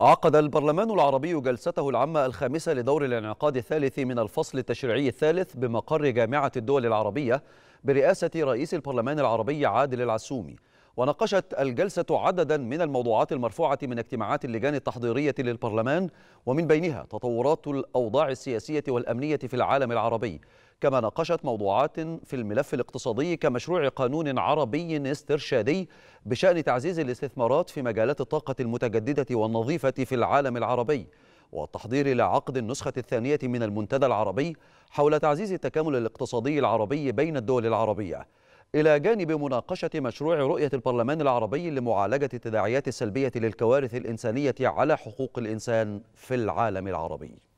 عقد البرلمان العربي جلسته العامة الخامسة لدور الانعقاد الثالث من الفصل التشريعي الثالث بمقر جامعة الدول العربية برئاسة رئيس البرلمان العربي عادل العسومي وناقشت الجلسة عددا من الموضوعات المرفوعة من اجتماعات اللجان التحضيرية للبرلمان ومن بينها تطورات الأوضاع السياسية والأمنية في العالم العربي كما ناقشت موضوعات في الملف الاقتصادي كمشروع قانون عربي استرشادي بشأن تعزيز الاستثمارات في مجالات الطاقة المتجددة والنظيفة في العالم العربي والتحضير إلى عقد النسخة الثانية من المنتدى العربي حول تعزيز التكامل الاقتصادي العربي بين الدول العربية إلى جانب مناقشة مشروع رؤية البرلمان العربي لمعالجة التداعيات السلبية للكوارث الإنسانية على حقوق الإنسان في العالم العربي